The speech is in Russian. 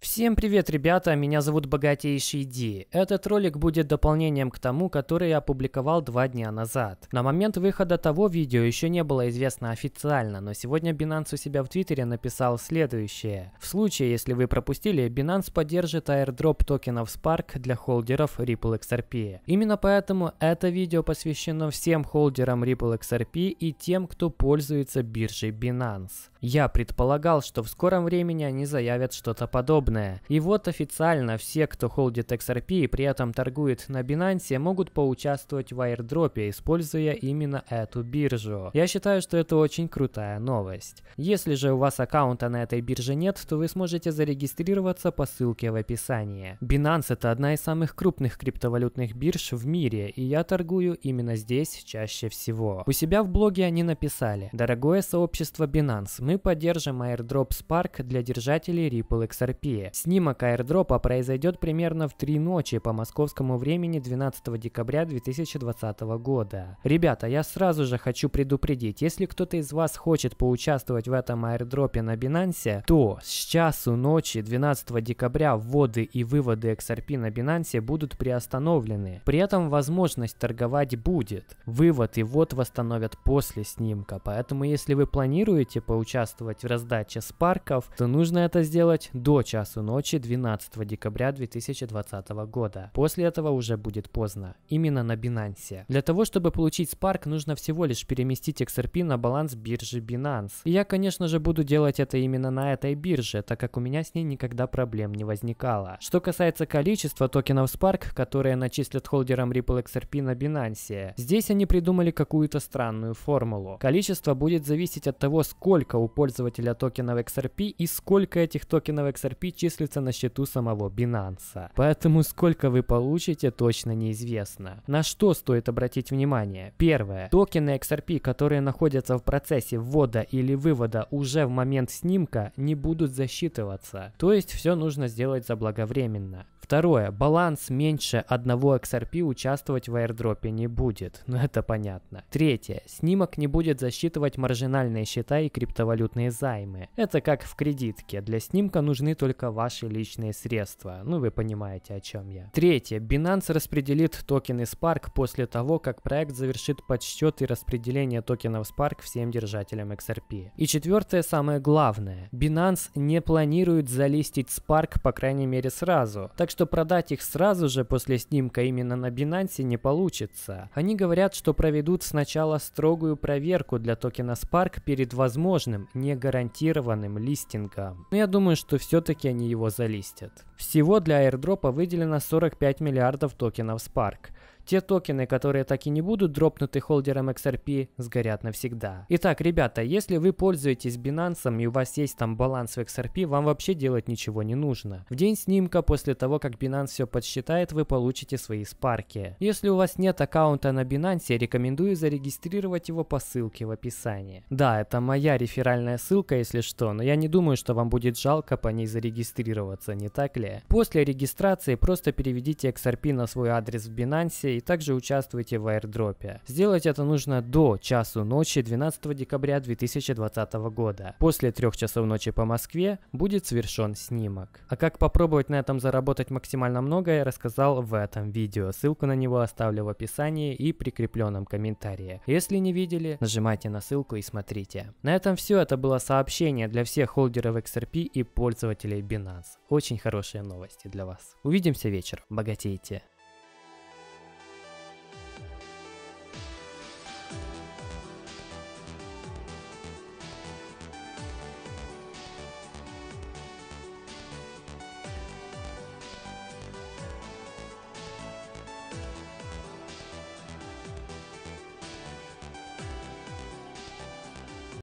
Всем привет, ребята! Меня зовут Богатейший Ди. Этот ролик будет дополнением к тому, который я опубликовал два дня назад. На момент выхода того видео еще не было известно официально, но сегодня Binance у себя в Твиттере написал следующее. В случае, если вы пропустили, Binance поддержит airdrop токенов Spark для холдеров Ripple XRP. Именно поэтому это видео посвящено всем холдерам Ripple XRP и тем, кто пользуется биржей Binance. Я предполагал, что в скором времени они заявят что-то подобное подобное. И вот официально все, кто холдит XRP и при этом торгует на Binance, могут поучаствовать в аирдропе, используя именно эту биржу. Я считаю, что это очень крутая новость. Если же у вас аккаунта на этой бирже нет, то вы сможете зарегистрироваться по ссылке в описании. Binance это одна из самых крупных криптовалютных бирж в мире, и я торгую именно здесь чаще всего. У себя в блоге они написали «Дорогое сообщество Binance, мы поддержим airdrop Spark для держателей Ripple XRP. Москве. Снимок аирдропа произойдет примерно в 3 ночи по московскому времени 12 декабря 2020 года. Ребята, я сразу же хочу предупредить, если кто-то из вас хочет поучаствовать в этом аирдропе на Binance, то с часу ночи 12 декабря вводы и выводы XRP на Binance будут приостановлены. При этом возможность торговать будет. Вывод и ввод восстановят после снимка, поэтому если вы планируете поучаствовать в раздаче спарков, то нужно это сделать до часа часу ночи 12 декабря 2020 года. После этого уже будет поздно. Именно на Binance. Для того, чтобы получить Spark, нужно всего лишь переместить XRP на баланс биржи Binance. И я, конечно же, буду делать это именно на этой бирже, так как у меня с ней никогда проблем не возникало. Что касается количества токенов Spark, которые начислят холдерам Ripple XRP на Binance, здесь они придумали какую-то странную формулу. Количество будет зависеть от того, сколько у пользователя токенов XRP и сколько этих токенов XRP числится на счету самого Binance. Поэтому сколько вы получите, точно неизвестно. На что стоит обратить внимание? Первое. Токены XRP, которые находятся в процессе ввода или вывода уже в момент снимка, не будут засчитываться. То есть все нужно сделать заблаговременно. Второе. Баланс меньше одного XRP участвовать в аирдропе не будет. но ну, это понятно. Третье. Снимок не будет засчитывать маржинальные счета и криптовалютные займы. Это как в кредитке. Для снимка нужны только ваши личные средства. Ну, вы понимаете, о чем я. Третье. Binance распределит токены Spark после того, как проект завершит подсчет и распределение токенов Spark всем держателям XRP. И четвертое, самое главное. Binance не планирует залистить Spark, по крайней мере, сразу. Так что продать их сразу же после снимка именно на Binance не получится. Они говорят, что проведут сначала строгую проверку для токена Spark перед возможным, не гарантированным листингом. Но я думаю, что все-таки они его залистят. Всего для аирдропа выделено 45 миллиардов токенов Spark – те токены, которые так и не будут дропнуты холдером XRP, сгорят навсегда. Итак, ребята, если вы пользуетесь Binance и у вас есть там баланс в XRP, вам вообще делать ничего не нужно. В день снимка, после того, как Binance все подсчитает, вы получите свои спарки. Если у вас нет аккаунта на Binance, рекомендую зарегистрировать его по ссылке в описании. Да, это моя реферальная ссылка, если что, но я не думаю, что вам будет жалко по ней зарегистрироваться, не так ли? После регистрации просто переведите XRP на свой адрес в Binance и также участвуйте в аирдропе. Сделать это нужно до часу ночи 12 декабря 2020 года. После трех часов ночи по Москве будет совершен снимок. А как попробовать на этом заработать максимально много, я рассказал в этом видео. Ссылку на него оставлю в описании и прикрепленном комментарии. Если не видели, нажимайте на ссылку и смотрите. На этом все. Это было сообщение для всех холдеров XRP и пользователей Binance. Очень хорошие новости для вас. Увидимся вечером. Богатейте!